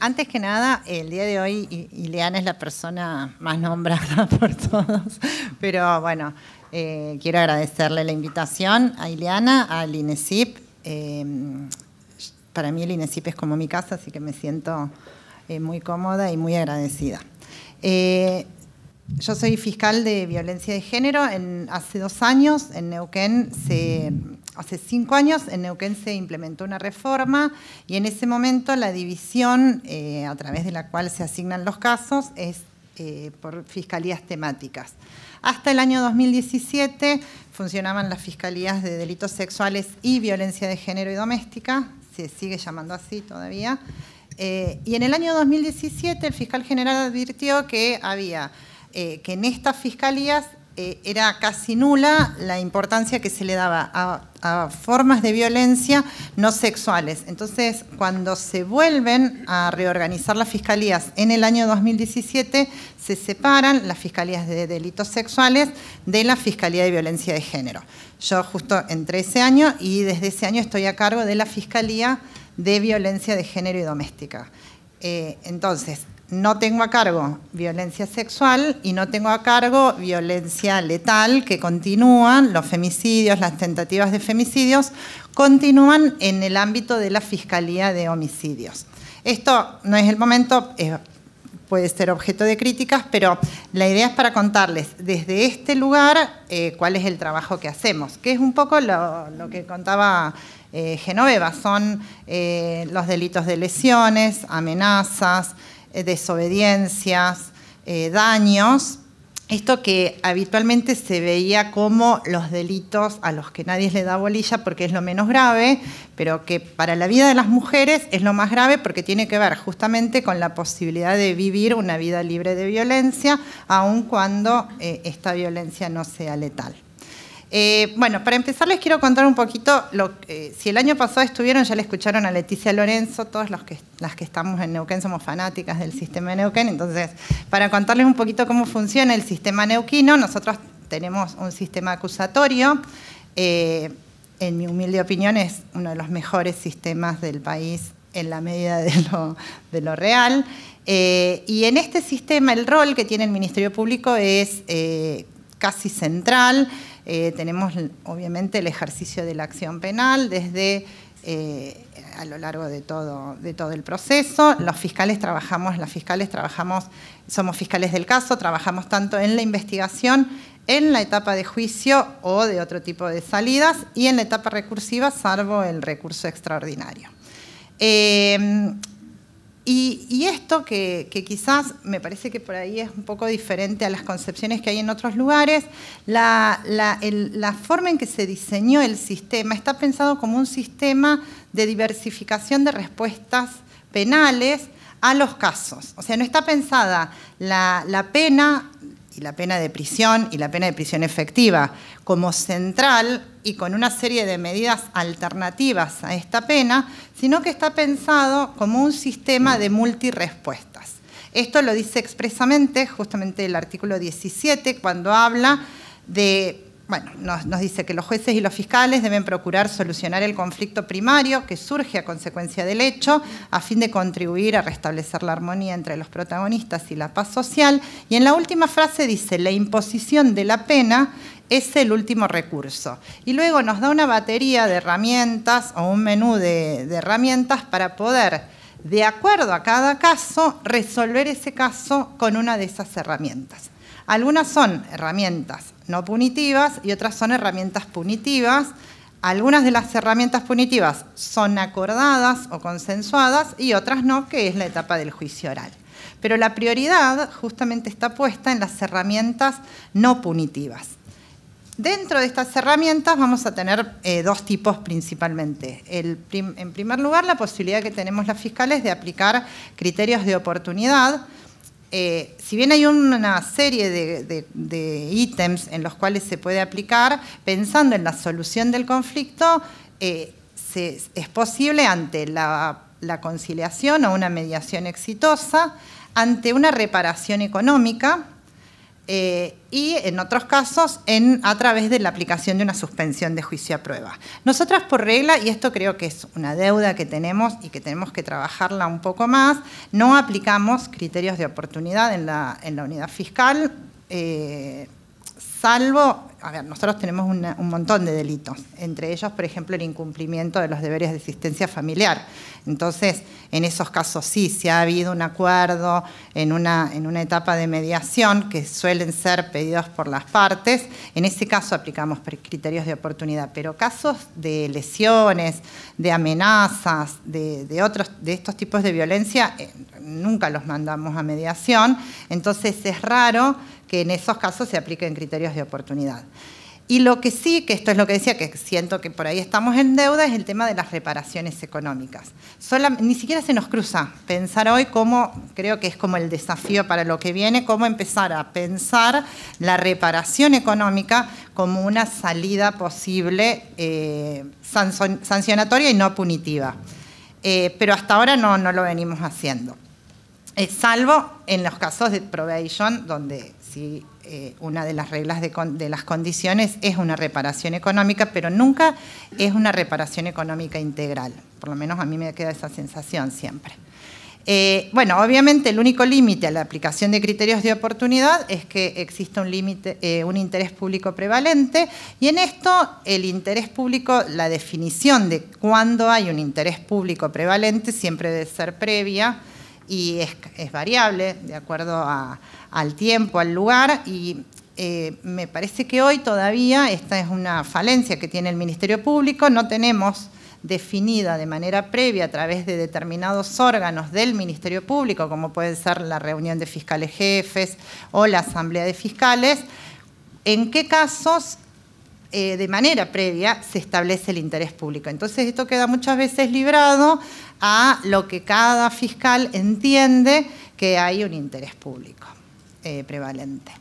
Antes que nada, el día de hoy Ileana es la persona más nombrada por todos, pero bueno, eh, quiero agradecerle la invitación a Ileana, al INESIP. Em, para mí el INESIP es como mi casa, así que me siento eh, muy cómoda y muy agradecida. Eh, yo soy fiscal de violencia de género. hace dos años en Neuquén se hace cinco años en Neuquén se implementó una reforma y en ese momento la división eh, a través de la cual se asignan los casos es eh, por fiscalías temáticas. Hasta el año 2017 funcionaban las fiscalías de delitos sexuales y violencia de género y doméstica, se sigue llamando así todavía, eh, y en el año 2017 el fiscal general advirtió que había que en estas fiscalías eh, era casi nula la importancia que se le daba a, a, formas de violencia no sexuales. Entonces, cuando se vuelven a reorganizar las fiscalías en el año 2017, se separan las fiscalías de delitos sexuales de la Fiscalía de Violencia de Género. Yo justo entré ese año y desde ese año estoy a cargo de la Fiscalía de Violencia de Género y Doméstica. Eh, entonces, no tengo a cargo violencia sexual y no tengo a cargo violencia letal que continúan, los femicidios, las tentativas de femicidios, continúan en el ámbito de la Fiscalía de Homicidios. Esto no es el momento, eh, puede ser objeto de críticas, pero la idea es para contarles desde este lugar eh, cuál es el trabajo que hacemos, que es un poco lo, lo que contaba eh, Genoveva, son eh, los delitos de lesiones, amenazas, eh, desobediencias, daños. Esto que habitualmente se veía como los delitos a los que nadie le da bolilla porque es lo menos grave, pero que para la vida de las mujeres es lo más grave porque tiene que ver justamente con la posibilidad de vivir una vida libre de violencia, aun cuando esta violencia no sea letal. Eh, bueno, para empezar les quiero contar un poquito, eh, si el año pasado estuvieron, ya le escucharon a Leticia Lorenzo, todas los que, las que estamos en Neuquén somos fanáticas del sistema Neuquén, entonces para contarles un poquito cómo funciona el sistema neuquino, nosotros tenemos un sistema acusatorio, eh, en mi humilde opinión es uno de los mejores sistemas del país en la medida de lo real, y en este sistema el rol que tiene el Ministerio Público es casi central, eh, tenemos obviamente el ejercicio de la acción penal desde eh, a lo largo de todo, de todo el proceso. Los fiscales trabajamos, las fiscales trabajamos, somos fiscales del caso, trabajamos tanto en la investigación, en la etapa de juicio o de otro tipo de salidas y en la etapa recursiva, salvo el recurso extraordinario. Eh, y, esto que, quizás me parece que por ahí es un poco diferente a las concepciones que hay en otros lugares, la, forma en que se diseñó el sistema está pensado como un sistema de diversificación de respuestas penales a los casos. O sea, no está pensada la pena y la pena de prisión y la pena de prisión efectiva como central y con una serie de medidas alternativas a esta pena, sino que está pensado como un sistema de multirespuestas. Esto lo dice expresamente justamente el artículo 17 cuando habla de bueno, nos, dice que los jueces y los fiscales deben procurar solucionar el conflicto primario que surge a consecuencia del hecho a fin de contribuir a restablecer la armonía entre los protagonistas y la paz social. Y en la última frase dice, la imposición de la pena es el último recurso. Y luego nos da una batería de herramientas o un menú de herramientas para poder de acuerdo a cada caso, resolver ese caso con una de esas herramientas. Algunas son herramientas no punitivas y otras son herramientas punitivas. Algunas de las herramientas punitivas son acordadas o consensuadas y otras no, que es la etapa del juicio oral. Pero la prioridad justamente está puesta en las herramientas no punitivas. Dentro de estas herramientas vamos a tener eh, dos tipos principalmente. en primer lugar, la posibilidad que tenemos las fiscales de aplicar criterios de oportunidad, eh, si bien hay una serie de, ítems en los cuales se puede aplicar, pensando en la solución del conflicto, eh, es posible ante la conciliación o una mediación exitosa, ante una reparación económica, eh, y en otros casos a través de la aplicación de una suspensión de juicio a prueba. Nosotras por regla, y esto creo que es una deuda que tenemos y que tenemos que trabajarla un poco más, no aplicamos criterios de oportunidad en la, unidad fiscal, eh, salvo a ver, nosotros tenemos un montón de delitos, entre ellos, por ejemplo, el incumplimiento de los deberes de asistencia familiar. Entonces, en esos casos sí, si ha habido un acuerdo en una, etapa de mediación, que suelen ser pedidos por las partes, en ese caso aplicamos criterios de oportunidad, pero casos de lesiones, de amenazas, de, otros, de estos tipos de violencia, eh, nunca los mandamos a mediación, entonces es raro que en esos casos se apliquen criterios de oportunidad. Y lo que sí, que esto es lo que decía, que siento que por ahí estamos en deuda, es el tema de las reparaciones económicas. ni siquiera se nos cruza pensar hoy cómo, creo que es como el desafío para lo que viene, cómo empezar a pensar la reparación económica como una salida posible eh, sancionatoria y no punitiva. Eh, pero hasta ahora no, no lo venimos haciendo. Eh, salvo en los casos de probation, donde si eh, una de las reglas de, las condiciones es una reparación económica, pero nunca es una reparación económica integral. Por lo menos a mí me queda esa sensación siempre. Eh, bueno, obviamente el único límite a la aplicación de criterios de oportunidad es que exista un eh, un interés público prevalente y en esto el interés público, la definición de cuándo hay un interés público prevalente siempre debe ser previa y es, variable de acuerdo al tiempo, al lugar y eh, me parece que hoy todavía esta es una falencia que tiene el Ministerio Público, no tenemos definida de manera previa a través de determinados órganos del Ministerio Público, como puede ser la reunión de fiscales jefes o la asamblea de fiscales, en qué casos eh, de manera previa se establece el interés público. Entonces esto queda muchas veces librado a lo que cada fiscal entiende que hay un interés público eh, prevalente.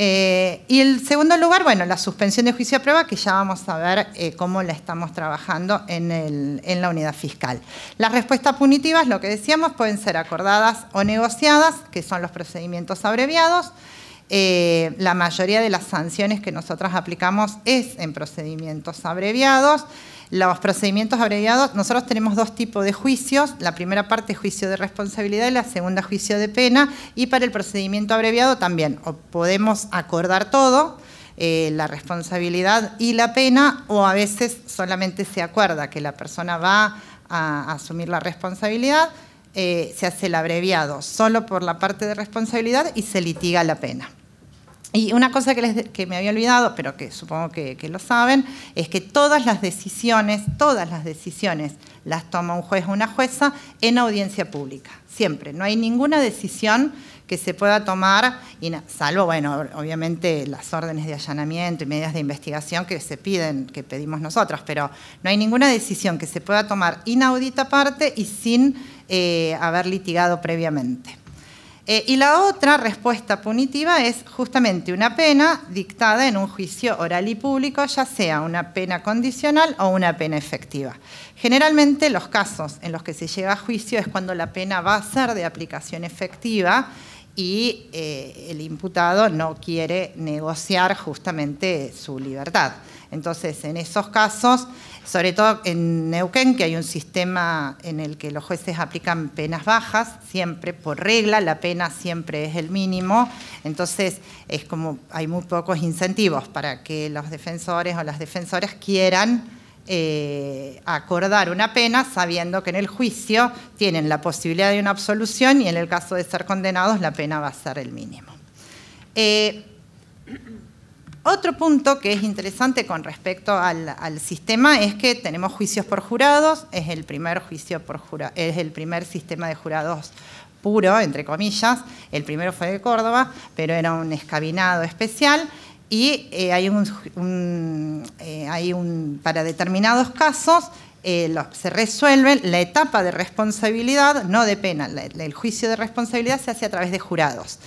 Eh, y el segundo lugar, bueno, la suspensión de juicio a prueba, que ya vamos a ver cómo la estamos trabajando en, la unidad fiscal. Las respuestas punitivas, lo que decíamos, pueden ser acordadas o negociadas, que son los procedimientos abreviados. Eh, la mayoría de las sanciones que nosotras aplicamos es en procedimientos abreviados. Los procedimientos abreviados, nosotros tenemos dos tipos de juicios, la primera parte juicio de responsabilidad y la segunda juicio de pena, y para el procedimiento abreviado también o podemos acordar todo, eh, la responsabilidad y la pena, o a veces solamente se acuerda que la persona va a asumir la responsabilidad, eh, se hace el abreviado solo por la parte de responsabilidad y se litiga la pena. Y una cosa que, me había olvidado, pero que supongo que, lo saben, es que todas las decisiones, todas las decisiones las toma un juez o una jueza en audiencia pública, siempre. No hay ninguna decisión que se pueda tomar, y salvo, bueno, obviamente las órdenes de allanamiento y medidas de investigación que se piden, que pedimos nosotros, pero no hay ninguna decisión que se pueda tomar inaudita parte y sin eh, haber litigado previamente. Eh, y la otra respuesta punitiva es justamente una pena dictada en un juicio oral y público, ya sea una pena condicional o una pena efectiva. Generalmente los casos en los que se llega a juicio es cuando la pena va a ser de aplicación efectiva y eh, el imputado no quiere negociar justamente su libertad. Entonces, en esos casos, sobre todo en Neuquén, que hay un sistema en el que los jueces aplican penas bajas, siempre por regla, la pena siempre es el mínimo, entonces es como hay muy pocos incentivos para que los defensores o las defensoras quieran eh, acordar una pena sabiendo que en el juicio tienen la posibilidad de una absolución y en el caso de ser condenados la pena va a ser el mínimo. Eh, otro punto que es interesante con respecto al, sistema es que tenemos juicios por jurados, es el primer juicio por es el primer sistema de jurados puro, entre comillas. El primero fue de Córdoba, pero era un escabinado especial. Y eh, eh, hay, un, para determinados casos, eh, se resuelve la etapa de responsabilidad, no de pena, el juicio de responsabilidad se hace a través de jurados.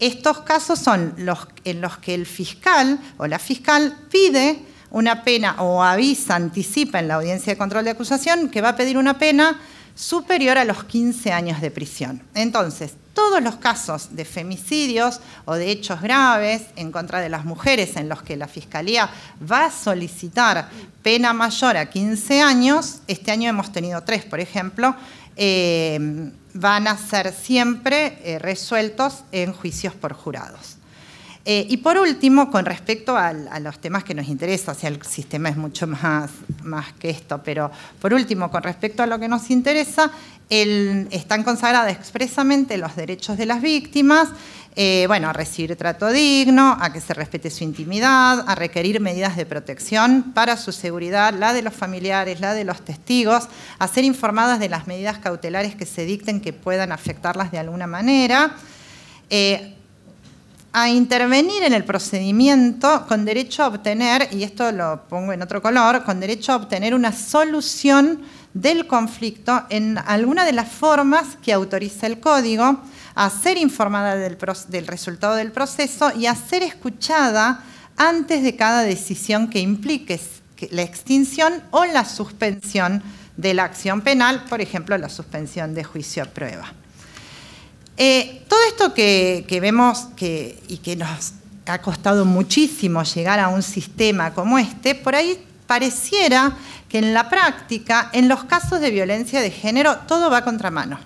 Estos casos son los en los que el fiscal o la fiscal pide una pena o avisa, anticipa en la audiencia de control de acusación que va a pedir una pena superior a los 15 años de prisión. Entonces, todos los casos de femicidios o de hechos graves en contra de las mujeres en los que la Fiscalía va a solicitar pena mayor a 15 años, este año hemos tenido tres, por ejemplo, eh, van a ser siempre eh, resueltos en juicios por jurados. Eh, y por último, con respecto a, los temas que nos interesan, o sea, el sistema es mucho más, más que esto, pero por último, con respecto a lo que nos interesa, están consagradas expresamente los derechos de las víctimas, eh, bueno, a recibir trato digno, a que se respete su intimidad, a requerir medidas de protección para su seguridad, la de los familiares, la de los testigos, a ser informadas de las medidas cautelares que se dicten que puedan afectarlas de alguna manera. Eh, a intervenir en el procedimiento con derecho a obtener, y esto lo pongo en otro color, con derecho a obtener una solución del conflicto en alguna de las formas que autoriza el código, a ser informada del, resultado del proceso y a ser escuchada antes de cada decisión que implique la extinción o la suspensión de la acción penal, por ejemplo, la suspensión de juicio a prueba. Eh, todo esto que, vemos y que nos ha costado muchísimo llegar a un sistema como este, por ahí pareciera que en la práctica, en los casos de violencia de género, todo va contramano.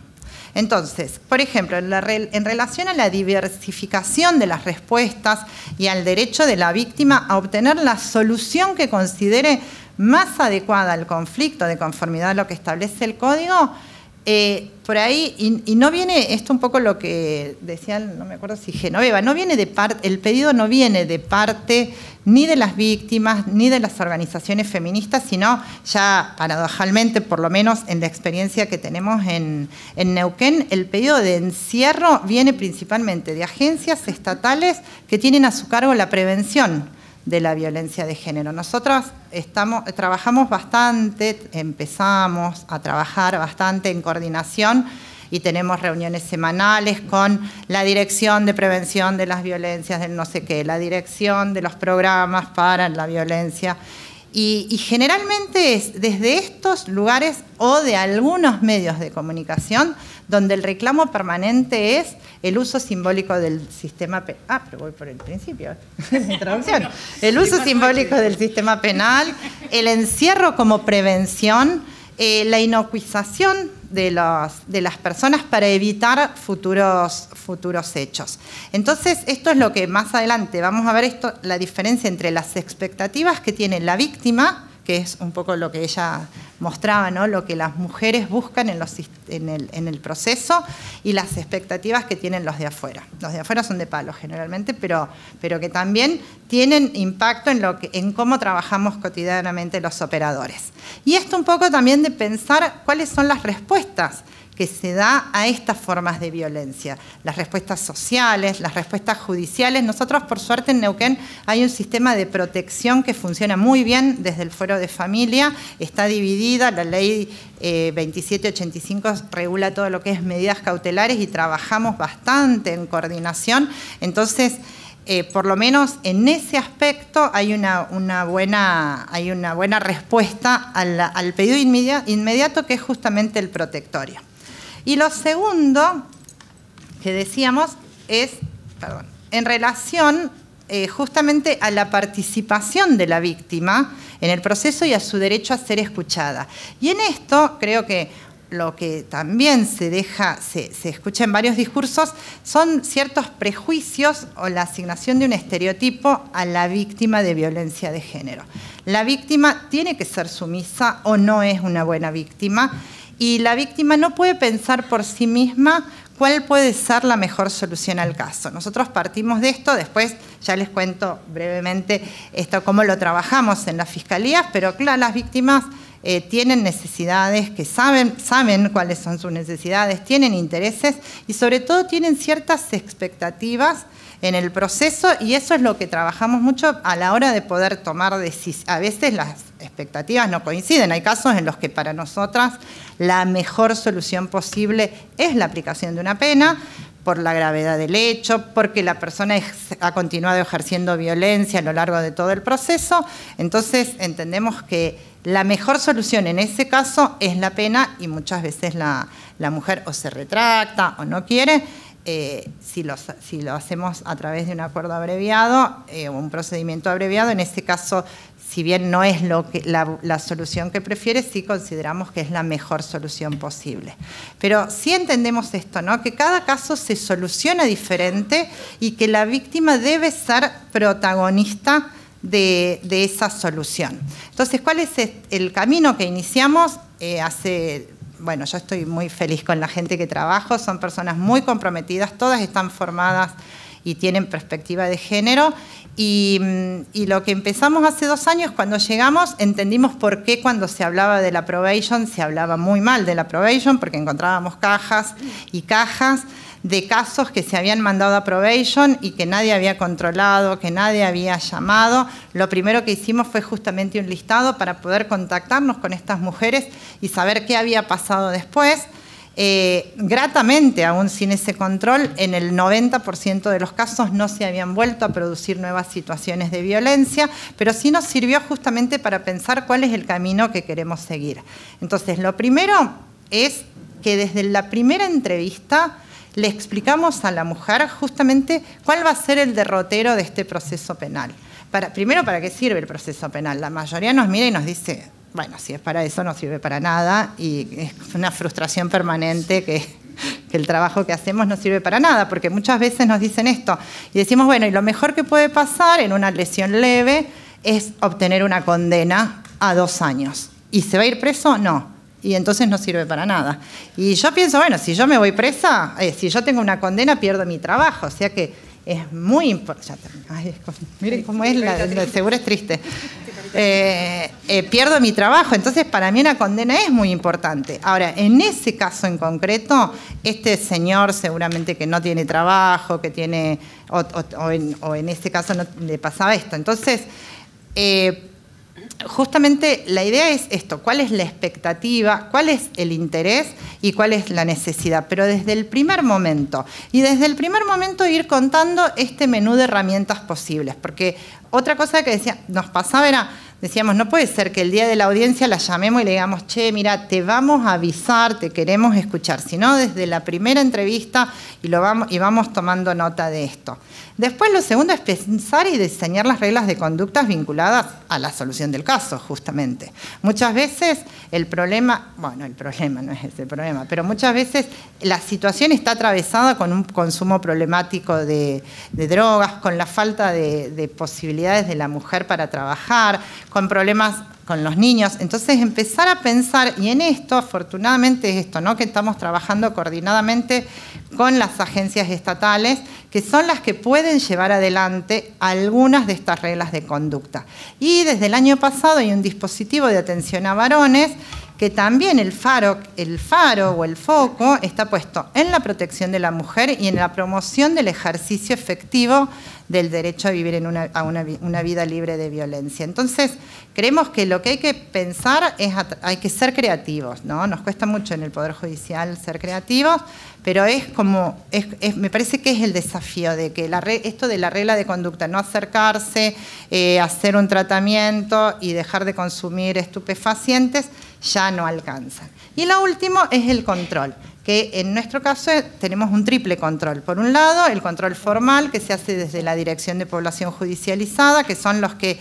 Entonces, por ejemplo, en, en, relación a la diversificación de las respuestas y al derecho de la víctima a obtener la solución que considere más adecuada al conflicto de conformidad a lo que establece el código, eh, por ahí, y, no viene, esto un poco lo que decían, no me acuerdo si Genoveva, no viene de parte, el pedido no viene de parte ni de las víctimas ni de las organizaciones feministas, sino ya paradojalmente, por lo menos en la experiencia que tenemos en, en Neuquén, el pedido de encierro viene principalmente de agencias estatales que tienen a su cargo la prevención de la violencia de género. Nosotros estamos, trabajamos bastante, empezamos a trabajar bastante en coordinación y tenemos reuniones semanales con la Dirección de Prevención de las Violencias del no sé qué, la Dirección de los Programas para la Violencia. Y, y generalmente es desde estos lugares o de algunos medios de comunicación donde el reclamo permanente es el uso simbólico del sistema penal. Ah, pero voy por el principio, El uso simbólico del sistema penal, el encierro como prevención, eh, la inocuización de, las personas para evitar futuros, futuros hechos. Entonces, esto es lo que más adelante vamos a ver esto, la diferencia entre las expectativas que tiene la víctima, que es un poco lo que ella mostraba lo que las mujeres buscan en, el, proceso y las expectativas que tienen los de afuera. Los de afuera son de palo generalmente, pero, pero que también tienen impacto en, lo en cómo trabajamos cotidianamente los operadores. Y esto un poco también de pensar cuáles son las respuestas que se da a estas formas de violencia, las respuestas sociales, las respuestas judiciales. Nosotros, por suerte, en Neuquén hay un sistema de protección que funciona muy bien desde el fuero de familia, está dividida, la ley 2785 eh, regula todo lo que es medidas cautelares y trabajamos bastante en coordinación. Entonces, eh, por lo menos en ese aspecto hay una, buena, hay una buena, respuesta al pedido inmediato que es justamente el protectorio. Y lo segundo que decíamos es, perdón, en relación eh, justamente a la participación de la víctima en el proceso y a su derecho a ser escuchada. Y en esto creo que lo que también se deja, se, escucha en varios discursos, son ciertos prejuicios o la asignación de un estereotipo a la víctima de violencia de género. La víctima tiene que ser sumisa o no es una buena víctima y la víctima no puede pensar por sí misma cuál puede ser la mejor solución al caso. Nosotros partimos de esto, después ya les cuento brevemente esto, cómo lo trabajamos en las fiscalías, pero claro, las víctimas eh, tienen necesidades, que saben, saben cuáles son sus necesidades, tienen intereses y sobre todo tienen ciertas expectativas en el proceso y eso es lo que trabajamos mucho a la hora de poder tomar decisiones. A veces las expectativas no coinciden. Hay casos en los que para nosotras la mejor solución posible es la aplicación de una pena por la gravedad del hecho, porque la persona ha continuado ejerciendo violencia a lo largo de todo el proceso. Entonces entendemos que la mejor solución en ese caso es la pena y muchas veces la, la mujer o se retracta o no quiere. Eh, si, lo hacemos a través de un acuerdo abreviado eh, un procedimiento abreviado, en este caso, si bien no es lo que, la, solución que prefiere, sí consideramos que es la mejor solución posible. Pero sí entendemos esto, ¿no? que cada caso se soluciona diferente y que la víctima debe ser protagonista de, esa solución. Entonces, ¿cuál es el camino que iniciamos? Eh, hace bueno, yo estoy muy feliz con la gente que trabajo, son personas muy comprometidas, todas están formadas y tienen perspectiva de género. Mm, y, lo que empezamos hace dos años, cuando llegamos, entendimos por qué cuando se hablaba de la probation se hablaba muy mal de la probation, porque encontrábamos cajas y cajas de casos que se habían mandado a probation y que nadie había controlado, que nadie había llamado. Lo primero que hicimos fue justamente un listado para poder contactarnos con estas mujeres y saber qué había pasado después. Eh, gratamente, aún sin ese control, en el 90% de los casos no se habían vuelto a producir nuevas situaciones de violencia, pero sí nos sirvió justamente para pensar cuál es el camino que queremos seguir. Entonces, lo primero es que desde la primera entrevista le explicamos a la mujer justamente cuál va a ser el derrotero de este proceso penal. primero, ¿para qué sirve el proceso penal? La mayoría nos mira y nos dice, bueno, si es para eso no sirve para nada y es una frustración permanente que, que, el trabajo que hacemos no sirve para nada, porque muchas veces nos dicen esto y decimos, bueno, y lo mejor que puede pasar en una lesión leve es obtener una condena a dos años. ¿Y se va a ir preso? No y entonces no sirve para nada. Y yo pienso, bueno, si yo me voy presa, eh, si yo tengo una condena, pierdo mi trabajo, o sea que es muy importante. Miren cómo es, la, seguro es triste. Eh, eh, pierdo mi trabajo, entonces para mí una condena es muy importante. Ahora, en ese caso en concreto, este señor seguramente que no tiene trabajo, que tiene, o, en, este caso no, le pasaba esto. Entonces, justamente la idea es esto, cuál es la expectativa, cuál es el interés y cuál es la necesidad, pero desde el primer momento. Y desde el primer momento ir contando este menú de herramientas posibles, porque otra cosa que decía, nos pasaba era, decíamos, no puede ser que el día de la audiencia la llamemos y le digamos, che, mira, te vamos a avisar, te queremos escuchar, sino desde la primera entrevista y, lo vamos, y vamos tomando nota de esto. Después lo segundo es pensar y diseñar las reglas de conductas vinculadas a la solución del caso, justamente. Muchas veces el problema, bueno, el problema no es ese problema, pero muchas veces la situación está atravesada con un consumo problemático de, drogas, con la falta de posibilidades de la mujer para trabajar, con problemas con los niños. Entonces empezar a pensar, y en esto, afortunadamente es esto, ¿no? que estamos trabajando coordinadamente con las agencias estatales, que son las que pueden llevar adelante algunas de estas reglas de conducta. Y desde el año pasado hay un dispositivo de atención a varones que también el faro, el faro o el foco está puesto en la protección de la mujer y en la promoción del ejercicio efectivo del derecho a vivir en una, una, vida libre de violencia. Entonces, creemos que lo que hay que pensar es, hay que ser creativos, ¿no? Nos cuesta mucho en el Poder Judicial ser creativos, pero es como, me parece que es el desafío de que esto de la regla de conducta, no acercarse, eh, hacer un tratamiento y dejar de consumir estupefacientes, ya no alcanzan. Y lo último es el control, que en nuestro caso tenemos un triple control. Por un lado, el control formal que se hace desde la Dirección de Población Judicializada, que son los que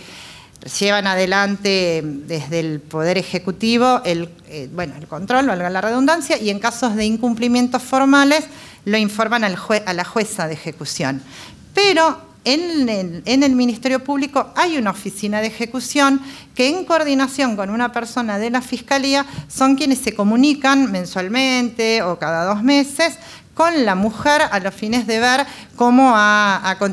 llevan adelante desde el Poder Ejecutivo el, eh, bueno, el control, valga la redundancia, y en casos de incumplimientos formales lo informan al a la jueza de ejecución. Pero en el, Ministerio Público hay una oficina de ejecución que en coordinación con una persona de la Fiscalía son quienes se comunican mensualmente o cada dos meses con la mujer a los fines de ver cómo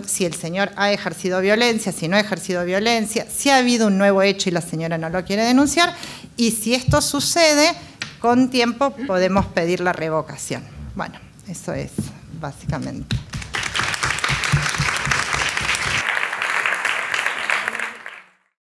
si el señor ha ejercido violencia, si no ha ejercido violencia, si ha habido un nuevo hecho y la señora no lo quiere denunciar y si esto sucede, con tiempo podemos pedir la revocación. Bueno, eso es básicamente.